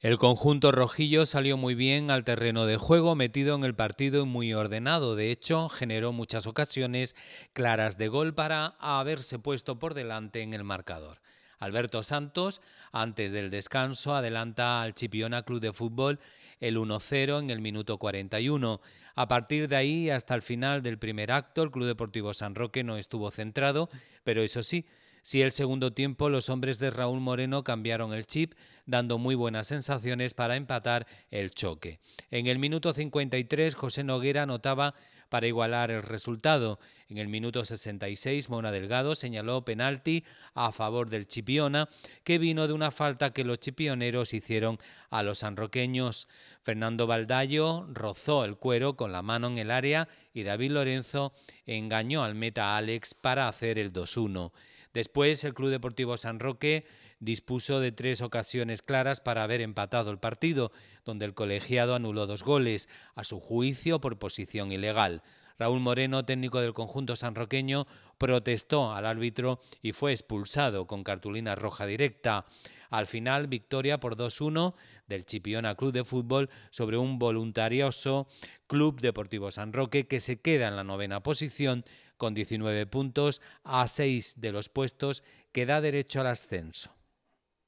El conjunto rojillo salió muy bien al terreno de juego, metido en el partido y muy ordenado. De hecho, generó muchas ocasiones claras de gol para haberse puesto por delante en el marcador. Alberto Santos, antes del descanso, adelanta al Chipiona Club de Fútbol el 1-0 en el minuto 41. A partir de ahí, hasta el final del primer acto, el Club Deportivo San Roque no estuvo centrado, pero eso sí, si el segundo tiempo los hombres de Raúl Moreno cambiaron el chip, dando muy buenas sensaciones para empatar el choque. En el minuto 53, José Noguera anotaba para igualar el resultado. En el minuto 66, Mona Delgado señaló penalti a favor del Chipiona, que vino de una falta que los chipioneros hicieron a los sanroqueños. Fernando Baldayo rozó el cuero con la mano en el área y David Lorenzo engañó al meta Alex para hacer el 2-1. Después, el Club Deportivo San Roque dispuso de tres ocasiones claras para haber empatado el partido, donde el colegiado anuló dos goles, a su juicio por posición ilegal. Raúl Moreno, técnico del conjunto sanroqueño, protestó al árbitro y fue expulsado con cartulina roja directa. Al final, victoria por 2-1 del Chipiona Club de Fútbol sobre un voluntarioso Club Deportivo San Roque que se queda en la novena posición con 19 puntos a 6 de los puestos que da derecho al ascenso.